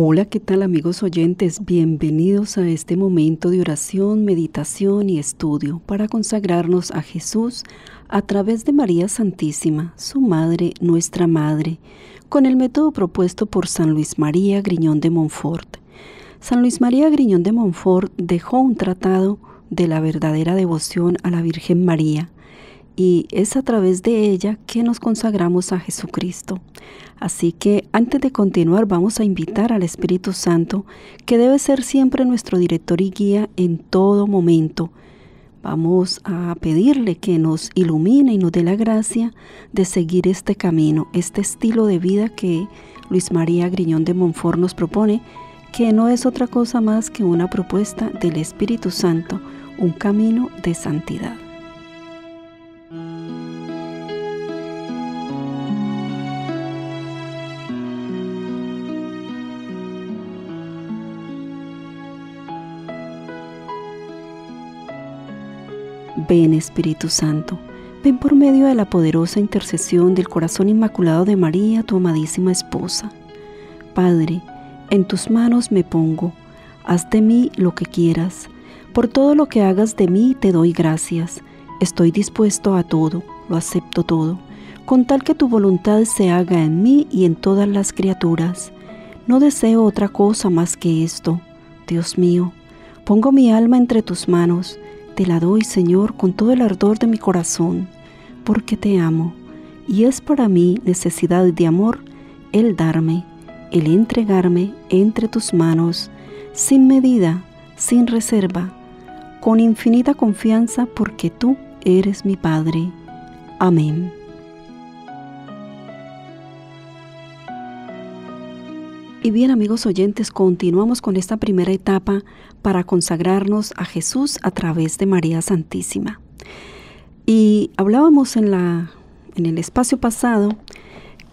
Hola, ¿qué tal amigos oyentes? Bienvenidos a este momento de oración, meditación y estudio para consagrarnos a Jesús a través de María Santísima, su Madre, nuestra Madre, con el método propuesto por San Luis María Griñón de Montfort. San Luis María Griñón de Montfort dejó un tratado de la verdadera devoción a la Virgen María, y es a través de ella que nos consagramos a Jesucristo. Así que antes de continuar vamos a invitar al Espíritu Santo, que debe ser siempre nuestro director y guía en todo momento. Vamos a pedirle que nos ilumine y nos dé la gracia de seguir este camino, este estilo de vida que Luis María Griñón de Monfort nos propone, que no es otra cosa más que una propuesta del Espíritu Santo, un camino de santidad. Ven Espíritu Santo, ven por medio de la poderosa intercesión del corazón inmaculado de María, tu amadísima esposa. Padre, en tus manos me pongo, haz de mí lo que quieras. Por todo lo que hagas de mí te doy gracias. Estoy dispuesto a todo, lo acepto todo, con tal que tu voluntad se haga en mí y en todas las criaturas. No deseo otra cosa más que esto. Dios mío, pongo mi alma entre tus manos te la doy, Señor, con todo el ardor de mi corazón, porque te amo, y es para mí necesidad de amor el darme, el entregarme entre tus manos, sin medida, sin reserva, con infinita confianza, porque tú eres mi Padre. Amén. bien amigos oyentes, continuamos con esta primera etapa para consagrarnos a Jesús a través de María Santísima. Y hablábamos en, la, en el espacio pasado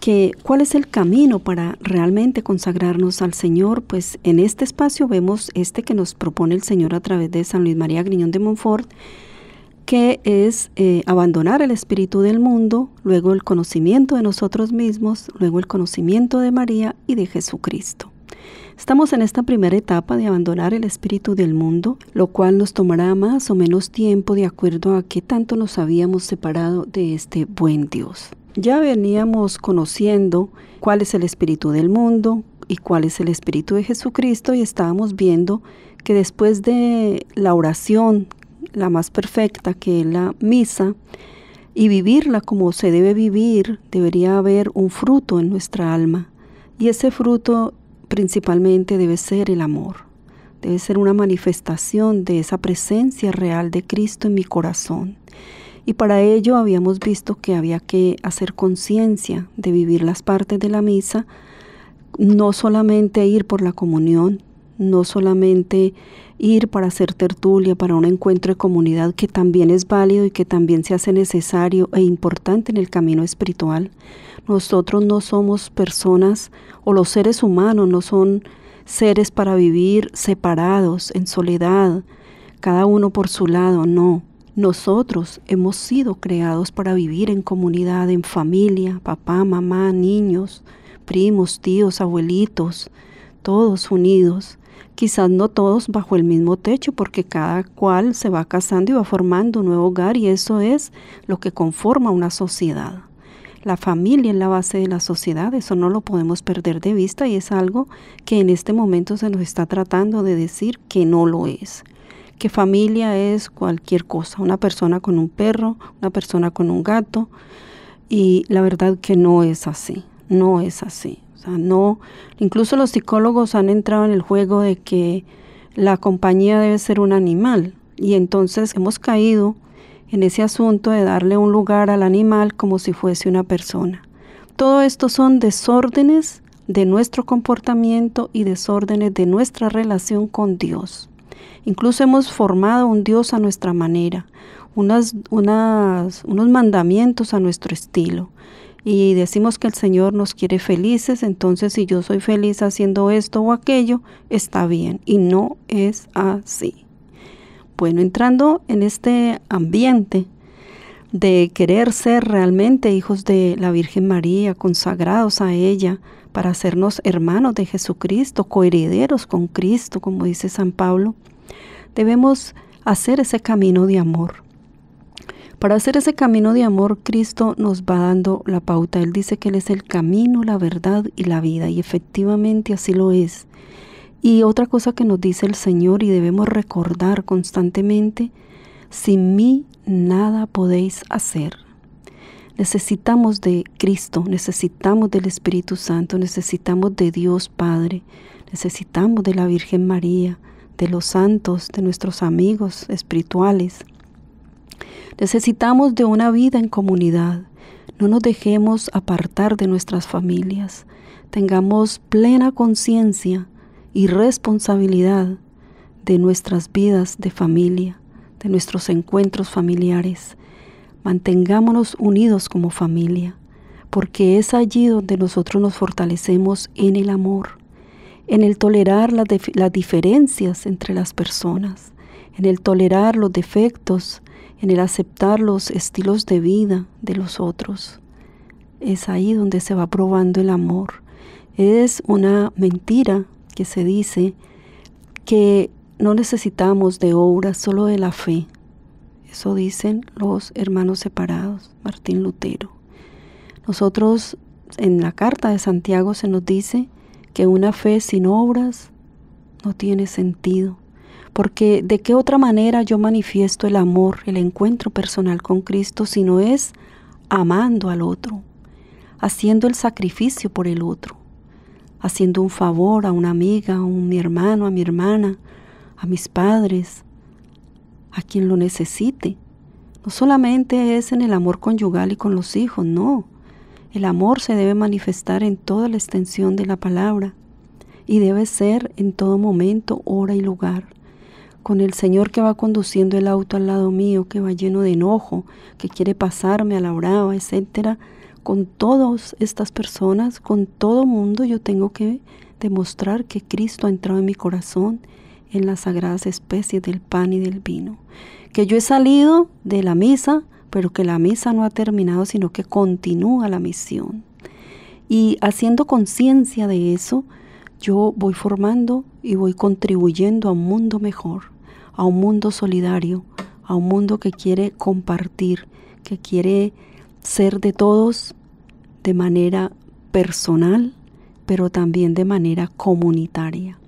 que cuál es el camino para realmente consagrarnos al Señor, pues en este espacio vemos este que nos propone el Señor a través de San Luis María Griñón de Montfort, que es eh, abandonar el espíritu del mundo, luego el conocimiento de nosotros mismos, luego el conocimiento de María y de Jesucristo. Estamos en esta primera etapa de abandonar el espíritu del mundo, lo cual nos tomará más o menos tiempo de acuerdo a qué tanto nos habíamos separado de este buen Dios. Ya veníamos conociendo cuál es el espíritu del mundo y cuál es el espíritu de Jesucristo y estábamos viendo que después de la oración la más perfecta, que es la misa, y vivirla como se debe vivir, debería haber un fruto en nuestra alma. Y ese fruto principalmente debe ser el amor, debe ser una manifestación de esa presencia real de Cristo en mi corazón. Y para ello habíamos visto que había que hacer conciencia de vivir las partes de la misa, no solamente ir por la comunión, no solamente ir para hacer tertulia, para un encuentro de comunidad que también es válido y que también se hace necesario e importante en el camino espiritual. Nosotros no somos personas o los seres humanos no son seres para vivir separados, en soledad, cada uno por su lado, no. Nosotros hemos sido creados para vivir en comunidad, en familia, papá, mamá, niños, primos, tíos, abuelitos, todos unidos quizás no todos bajo el mismo techo, porque cada cual se va casando y va formando un nuevo hogar y eso es lo que conforma una sociedad. La familia es la base de la sociedad, eso no lo podemos perder de vista y es algo que en este momento se nos está tratando de decir que no lo es. Que familia es cualquier cosa, una persona con un perro, una persona con un gato y la verdad que no es así, no es así no, incluso los psicólogos han entrado en el juego de que la compañía debe ser un animal y entonces hemos caído en ese asunto de darle un lugar al animal como si fuese una persona. Todo esto son desórdenes de nuestro comportamiento y desórdenes de nuestra relación con Dios. Incluso hemos formado un Dios a nuestra manera, unos mandamientos a nuestro estilo y decimos que el Señor nos quiere felices, entonces si yo soy feliz haciendo esto o aquello, está bien. Y no es así. Bueno, entrando en este ambiente de querer ser realmente hijos de la Virgen María, consagrados a ella, para hacernos hermanos de Jesucristo, coherederos con Cristo, como dice San Pablo, debemos hacer ese camino de amor. Para hacer ese camino de amor, Cristo nos va dando la pauta. Él dice que Él es el camino, la verdad y la vida, y efectivamente así lo es. Y otra cosa que nos dice el Señor y debemos recordar constantemente, sin mí nada podéis hacer. Necesitamos de Cristo, necesitamos del Espíritu Santo, necesitamos de Dios Padre, necesitamos de la Virgen María, de los santos, de nuestros amigos espirituales. Necesitamos de una vida en comunidad. No nos dejemos apartar de nuestras familias. Tengamos plena conciencia y responsabilidad de nuestras vidas de familia, de nuestros encuentros familiares. Mantengámonos unidos como familia, porque es allí donde nosotros nos fortalecemos en el amor, en el tolerar las, diferencias entre las personas, en el tolerar los defectos, en el aceptar los estilos de vida de los otros. Es ahí donde se va probando el amor. Es una mentira que se dice que no necesitamos de obras, solo de la fe. Eso dicen los hermanos separados, Martín Lutero. Nosotros en la carta de Santiago se nos dice que una fe sin obras no tiene sentido porque de qué otra manera yo manifiesto el amor, el encuentro personal con Cristo, si no es amando al otro, haciendo el sacrificio por el otro, haciendo un favor a una amiga, a un, mi hermano, a mi hermana, a mis padres, a quien lo necesite. No solamente es en el amor conyugal y con los hijos, no. El amor se debe manifestar en toda la extensión de la palabra y debe ser en todo momento, hora y lugar con el Señor que va conduciendo el auto al lado mío, que va lleno de enojo, que quiere pasarme a la brava, etcétera, con todas estas personas, con todo mundo, yo tengo que demostrar que Cristo ha entrado en mi corazón en las sagradas especies del pan y del vino. Que yo he salido de la misa, pero que la misa no ha terminado, sino que continúa la misión. Y haciendo conciencia de eso, yo voy formando y voy contribuyendo a un mundo mejor a un mundo solidario, a un mundo que quiere compartir, que quiere ser de todos de manera personal, pero también de manera comunitaria.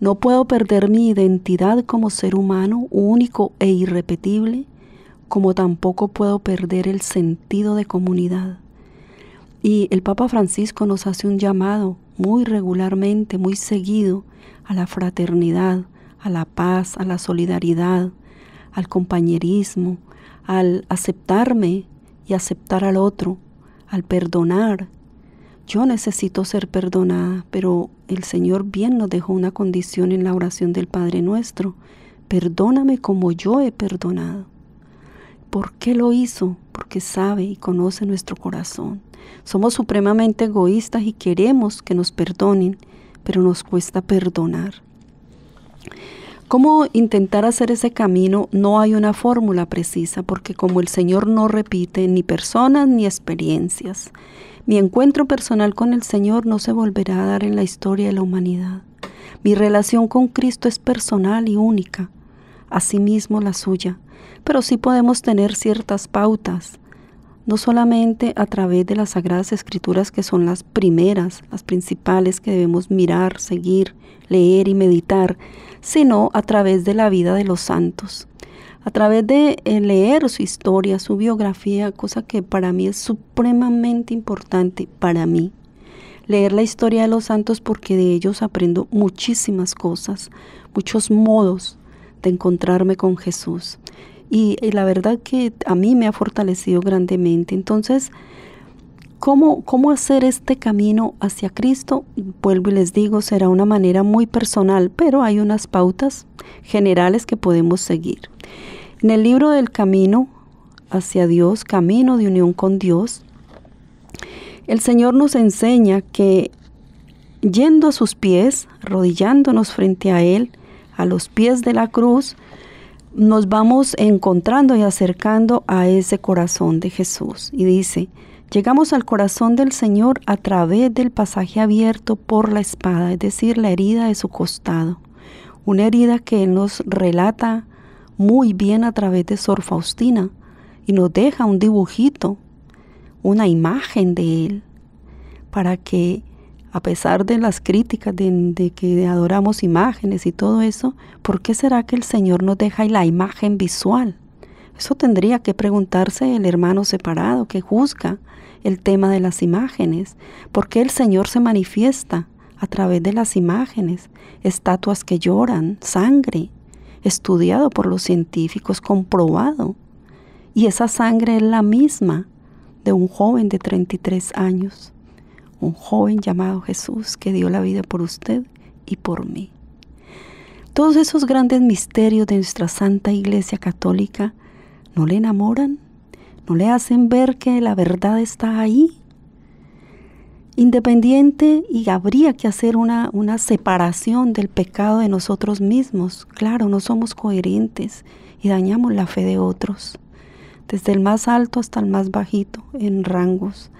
No puedo perder mi identidad como ser humano único e irrepetible, como tampoco puedo perder el sentido de comunidad. Y el Papa Francisco nos hace un llamado muy regularmente, muy seguido, a la fraternidad, a la paz, a la solidaridad, al compañerismo, al aceptarme y aceptar al otro, al perdonar. Yo necesito ser perdonada, pero el Señor bien nos dejó una condición en la oración del Padre nuestro. Perdóname como yo he perdonado. ¿Por qué lo hizo? Porque sabe y conoce nuestro corazón. Somos supremamente egoístas y queremos que nos perdonen, pero nos cuesta perdonar. ¿Cómo intentar hacer ese camino? No hay una fórmula precisa porque como el Señor no repite ni personas ni experiencias, mi encuentro personal con el Señor no se volverá a dar en la historia de la humanidad. Mi relación con Cristo es personal y única, asimismo la suya, pero sí podemos tener ciertas pautas, no solamente a través de las Sagradas Escrituras, que son las primeras, las principales que debemos mirar, seguir, leer y meditar, sino a través de la vida de los santos, a través de eh, leer su historia, su biografía, cosa que para mí es supremamente importante, para mí. Leer la historia de los santos porque de ellos aprendo muchísimas cosas, muchos modos de encontrarme con Jesús y, la verdad que a mí me ha fortalecido grandemente. Entonces, ¿cómo, ¿cómo hacer este camino hacia Cristo? Vuelvo y les digo, será una manera muy personal, pero hay unas pautas generales que podemos seguir. En el libro del camino hacia Dios, camino de unión con Dios, el Señor nos enseña que yendo a sus pies, rodillándonos frente a Él, a los pies de la cruz, nos vamos encontrando y acercando a ese corazón de Jesús. Y dice, llegamos al corazón del Señor a través del pasaje abierto por la espada, es decir, la herida de su costado. Una herida que Él nos relata muy bien a través de Sor Faustina y nos deja un dibujito, una imagen de Él, para que a pesar de las críticas de, que adoramos imágenes y todo eso, ¿por qué será que el Señor nos deja la imagen visual? Eso tendría que preguntarse el hermano separado que juzga el tema de las imágenes. ¿Por qué el Señor se manifiesta a través de las imágenes? Estatuas que lloran, sangre, estudiado por los científicos, comprobado. Y esa sangre es la misma de un joven de 33 años un joven llamado Jesús que dio la vida por usted y por mí. Todos esos grandes misterios de nuestra Santa Iglesia Católica no le enamoran, no le hacen ver que la verdad está ahí. Independiente y habría que hacer una, una separación del pecado de nosotros mismos. Claro, no somos coherentes y dañamos la fe de otros, desde el más alto hasta el más bajito, en rangos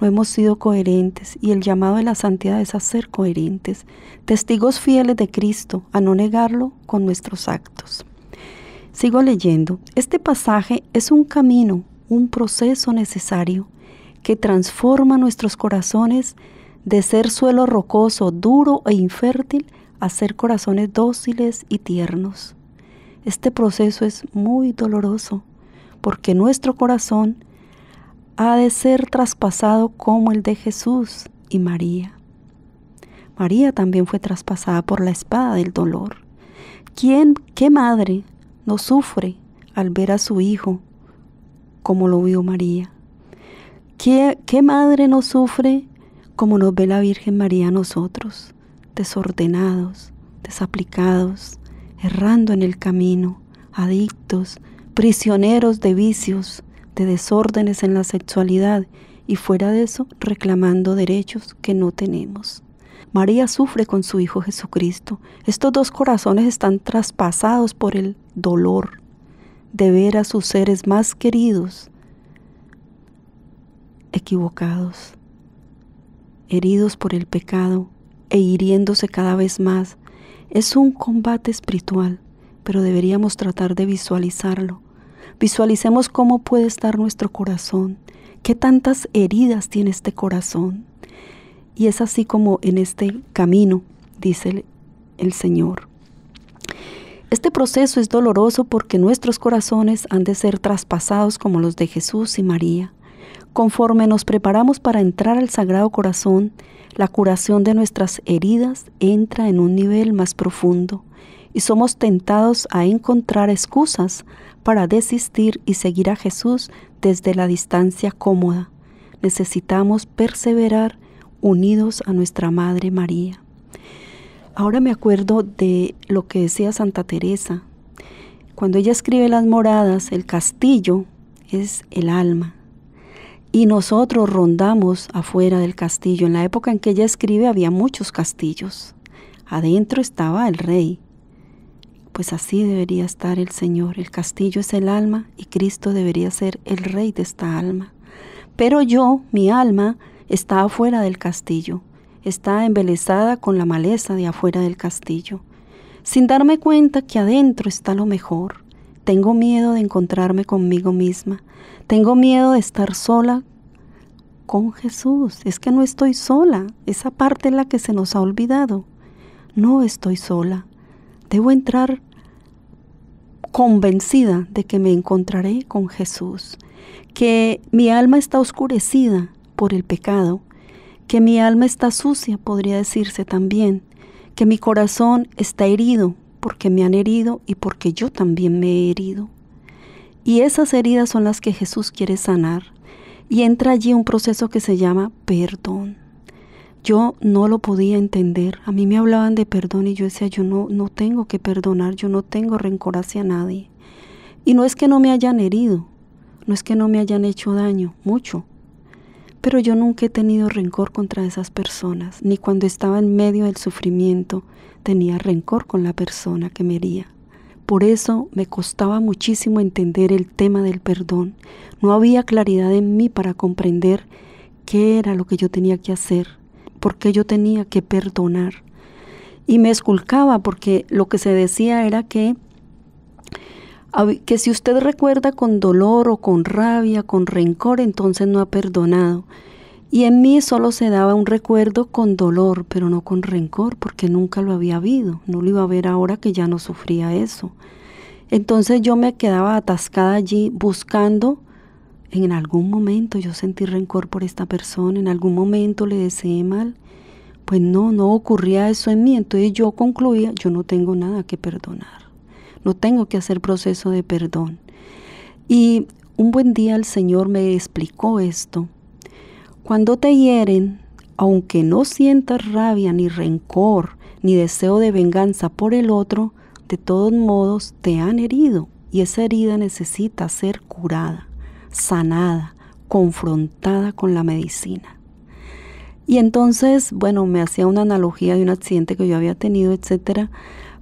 no hemos sido coherentes y el llamado de la santidad es a ser coherentes, testigos fieles de Cristo, a no negarlo con nuestros actos. Sigo leyendo. Este pasaje es un camino, un proceso necesario que transforma nuestros corazones de ser suelo rocoso, duro e infértil a ser corazones dóciles y tiernos. Este proceso es muy doloroso porque nuestro corazón ha de ser traspasado como el de Jesús y María. María también fue traspasada por la espada del dolor. ¿Quién, qué madre no sufre al ver a su hijo como lo vio María? ¿Qué, qué madre no sufre como nos ve la Virgen María a nosotros, desordenados, desaplicados, errando en el camino, adictos, prisioneros de vicios, de desórdenes en la sexualidad y fuera de eso reclamando derechos que no tenemos. María sufre con su Hijo Jesucristo. Estos dos corazones están traspasados por el dolor de ver a sus seres más queridos equivocados, heridos por el pecado e hiriéndose cada vez más. Es un combate espiritual, pero deberíamos tratar de visualizarlo Visualicemos cómo puede estar nuestro corazón, qué tantas heridas tiene este corazón. Y es así como en este camino, dice el, Señor. Este proceso es doloroso porque nuestros corazones han de ser traspasados como los de Jesús y María. Conforme nos preparamos para entrar al Sagrado Corazón, la curación de nuestras heridas entra en un nivel más profundo y somos tentados a encontrar excusas para desistir y seguir a Jesús desde la distancia cómoda. Necesitamos perseverar unidos a nuestra Madre María. Ahora me acuerdo de lo que decía Santa Teresa. Cuando ella escribe las moradas, el castillo es el alma y nosotros rondamos afuera del castillo. En la época en que ella escribe había muchos castillos. Adentro estaba el rey. Pues así debería estar el Señor. El castillo es el alma y Cristo debería ser el rey de esta alma. Pero yo, mi alma, está afuera del castillo. Está embelesada con la maleza de afuera del castillo. Sin darme cuenta que adentro está lo mejor tengo miedo de encontrarme conmigo misma. Tengo miedo de estar sola con Jesús. Es que no estoy sola. Esa parte es la que se nos ha olvidado. No estoy sola. Debo entrar convencida de que me encontraré con Jesús, que mi alma está oscurecida por el pecado, que mi alma está sucia, podría decirse también, que mi corazón está herido porque me han herido y porque yo también me he herido. Y esas heridas son las que Jesús quiere sanar. Y entra allí un proceso que se llama perdón. Yo no lo podía entender. A mí me hablaban de perdón y yo decía, yo no, no tengo que perdonar, yo no tengo rencor hacia nadie. Y no es que no me hayan herido, no es que no me hayan hecho daño, mucho, pero yo nunca he tenido rencor contra esas personas, ni cuando estaba en medio del sufrimiento tenía rencor con la persona que me hería. Por eso me costaba muchísimo entender el tema del perdón. No había claridad en mí para comprender qué era lo que yo tenía que hacer, por qué yo tenía que perdonar. Y me esculcaba porque lo que se decía era que que si usted recuerda con dolor o con rabia, con rencor, entonces no ha perdonado. Y en mí solo se daba un recuerdo con dolor, pero no con rencor, porque nunca lo había habido, no lo iba a ver ahora que ya no sufría eso. Entonces yo me quedaba atascada allí buscando, en algún momento yo sentí rencor por esta persona, en algún momento le deseé mal, pues no, no ocurría eso en mí, entonces yo concluía, yo no tengo nada que perdonar no tengo que hacer proceso de perdón. Y un buen día el Señor me explicó esto. Cuando te hieren, aunque no sientas rabia ni rencor ni deseo de venganza por el otro, de todos modos te han herido y esa herida necesita ser curada, sanada, confrontada con la medicina. Y entonces, bueno, me hacía una analogía de un accidente que yo había tenido, etcétera.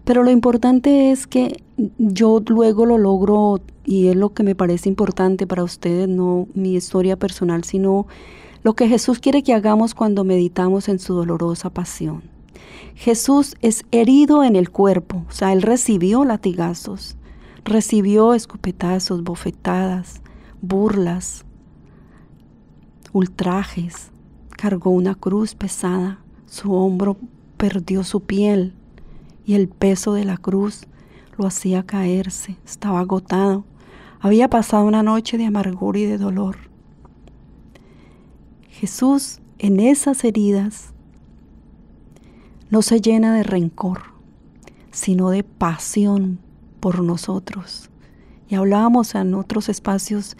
Pero lo importante es que yo luego lo logro y es lo que me parece importante para ustedes, no mi historia personal, sino lo que Jesús quiere que hagamos cuando meditamos en su dolorosa pasión. Jesús es herido en el cuerpo, o sea, él recibió latigazos, recibió escopetazos, bofetadas, burlas, ultrajes, cargó una cruz pesada, su hombro perdió su piel y el peso de la cruz lo hacía caerse, estaba agotado, había pasado una noche de amargura y de dolor. Jesús en esas heridas no se llena de rencor, sino de pasión por nosotros. Y hablábamos en otros espacios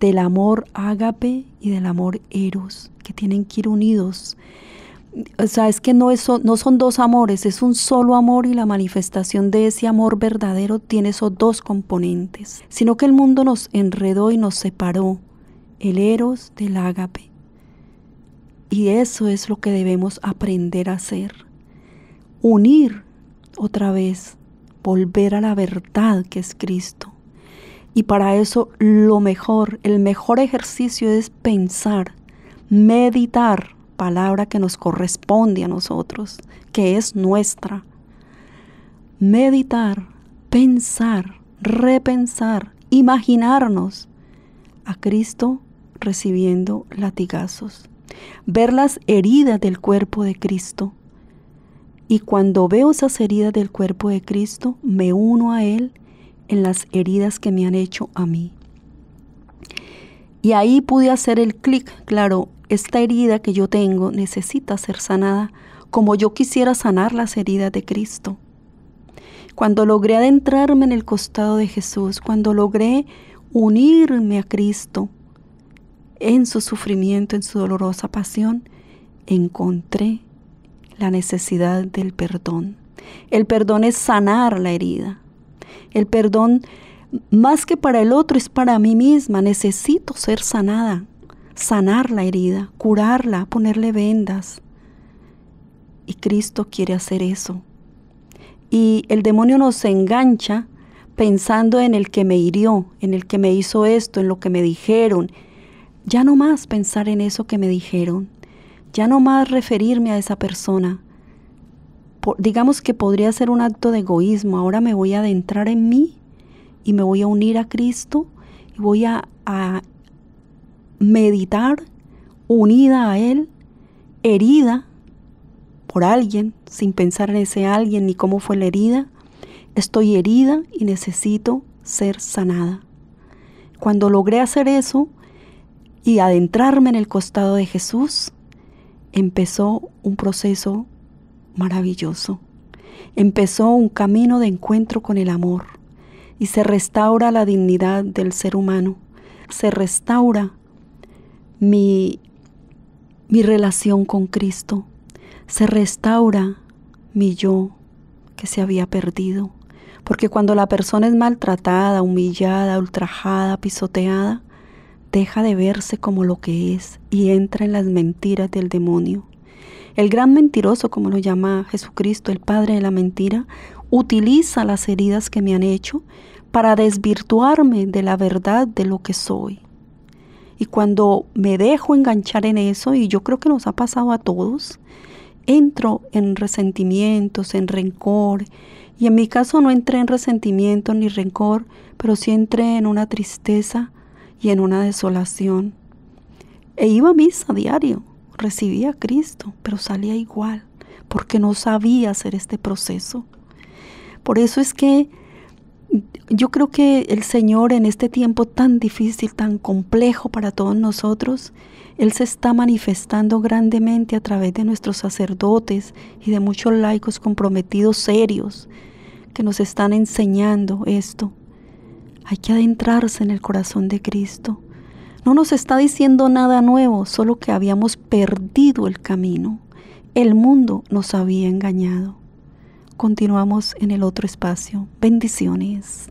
del amor ágape y del amor eros, que tienen que ir unidos o sea, es que no, no son dos amores, es un solo amor y la manifestación de ese amor verdadero tiene esos dos componentes, sino que el mundo nos enredó y nos separó, el eros del ágape. Y eso es lo que debemos aprender a hacer, unir otra vez, volver a la verdad que es Cristo. Y para eso lo mejor, el mejor ejercicio es pensar, meditar palabra que nos corresponde a nosotros, que es nuestra. Meditar, pensar, repensar, imaginarnos a Cristo recibiendo latigazos, ver las heridas del cuerpo de Cristo. Y cuando veo esas heridas del cuerpo de Cristo, me uno a Él en las heridas que me han hecho a mí. Y ahí pude hacer el clic, claro, esta herida que yo tengo necesita ser sanada, como yo quisiera sanar las heridas de Cristo. Cuando logré adentrarme en el costado de Jesús, cuando logré unirme a Cristo en su sufrimiento, en su dolorosa pasión, encontré la necesidad del perdón. El perdón es sanar la herida. El perdón, más que para el otro, es para mí misma. Necesito ser sanada sanar la herida, curarla, ponerle vendas. Y Cristo quiere hacer eso. Y el demonio nos engancha pensando en el que me hirió, en el que me hizo esto, en lo que me dijeron. Ya no más pensar en eso que me dijeron. Ya no más referirme a esa persona. digamos que podría ser un acto de egoísmo. Ahora me voy a adentrar en mí y me voy a unir a Cristo y voy a meditar unida a Él, herida por alguien, sin pensar en ese alguien ni cómo fue la herida. Estoy herida y necesito ser sanada. Cuando logré hacer eso y adentrarme en el costado de Jesús, empezó un proceso maravilloso. Empezó un camino de encuentro con el amor y se restaura la dignidad del ser humano, se restaura mi, relación con Cristo, se restaura mi yo que se había perdido. Porque cuando la persona es maltratada, humillada, ultrajada, pisoteada, deja de verse como lo que es y entra en las mentiras del demonio. El gran mentiroso, como lo llama Jesucristo, el padre de la mentira, utiliza las heridas que me han hecho para desvirtuarme de la verdad de lo que soy. Y cuando me dejo enganchar en eso, y yo creo que nos ha pasado a todos, entro en resentimientos, en rencor. Y en mi caso no entré en resentimiento ni rencor, pero sí entré en una tristeza y en una desolación. E iba a misa a diario, recibía a Cristo, pero salía igual, porque no sabía hacer este proceso. Por eso es que yo creo que el Señor en este tiempo tan difícil, tan complejo para todos nosotros, Él se está manifestando grandemente a través de nuestros sacerdotes y de muchos laicos comprometidos serios que nos están enseñando esto. Hay que adentrarse en el corazón de Cristo. No nos está diciendo nada nuevo, solo que habíamos perdido el camino. El mundo nos había engañado continuamos en el otro espacio. Bendiciones.